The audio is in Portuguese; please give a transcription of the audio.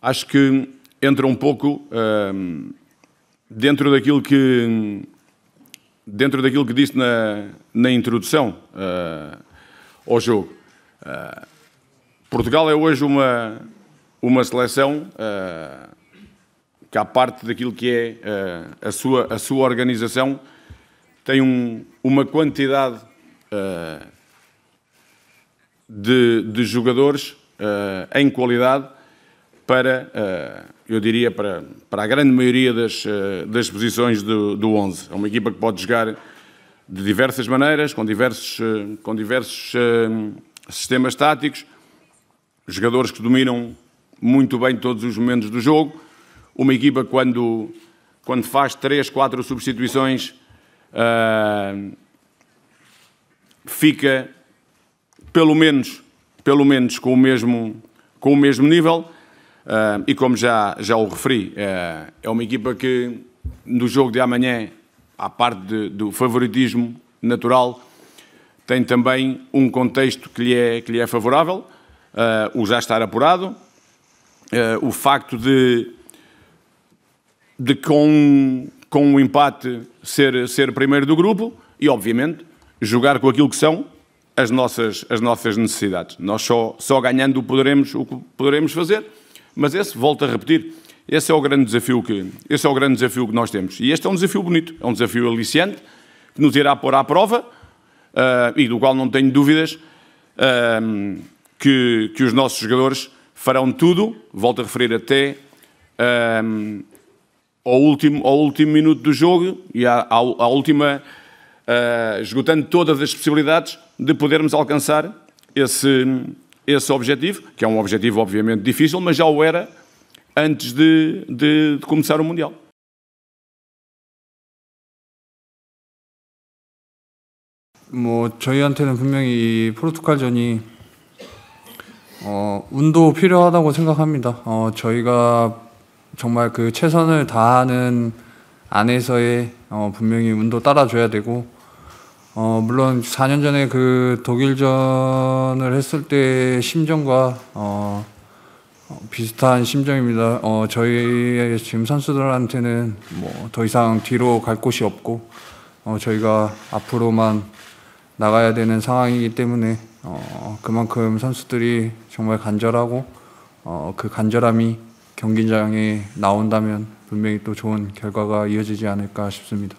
acho que entra um pouco ehm, dentro daquilo que dentro daquilo que disse na, na introdução uh, ao jogo. Uh, Portugal é hoje uma, uma seleção uh, que, à parte daquilo que é a, sua, a sua organização, tem um, uma quantidade de, de jogadores em qualidade para, eh, eu diria, para, para a grande maioria das, eh, das posições do, do 11. É uma equipa que pode jogar de diversas maneiras, com diversos, eh, com diversos sistemas táticos, jogadores que dominam muito bem todos os momentos do jogo. Uma equipa quando, quando faz três, quatro substituições fica pelo menos, pelo menos com o mesmo, com o mesmo nível. Uh, e como já, já o referi, uh, é uma equipa que no jogo de amanhã, à parte de, do favoritismo natural, tem também um contexto que lhe é, que lhe é favorável, uh, o já estar apurado, ah, o facto de, de com, com o empate ser, ser primeiro do grupo e, obviamente, jogar com aquilo que são as nossas, as nossas necessidades. Nós só, só ganhando poderemos, o que poderemos fazer mas esse, volto a repetir, esse é o grande desafio que, esse é o grande desafio que nós temos. E este é um desafio bonito, é um desafio aliciante, que nos irá pôr à prova, uh, e do qual não tenho dúvidas, uh, que, que os nossos jogadores farão tudo, volto a referir até uh, ao, último, ao último minuto do jogo e à, à, à última, esgotando todas as possibilidades de podermos alcançar esse esse objetivo, que é um objetivo obviamente difícil, mas já o era antes de, de, de começar o Mundial. 뭐 저희한테는 분명히 포르투갈전이 어, 운도 필요하다고 생각합니다. 어, 저희가 정말 그 최선을 다하는 안에서의 어, 분명히 운도 따라줘야 되고 어, 물론 4년 전에 그 독일전을 했을 때 심정과 어, 비슷한 심정입니다. 어, 저희 지금 선수들한테는 뭐 더 이상 뒤로 갈 곳이 없고 어, 저희가 앞으로만 나가야 되는 상황이기 때문에 어, 그만큼 선수들이 정말 간절하고 어, 그 간절함이 경기장에 나온다면 분명히 또 좋은 결과가 이어지지 않을까 싶습니다.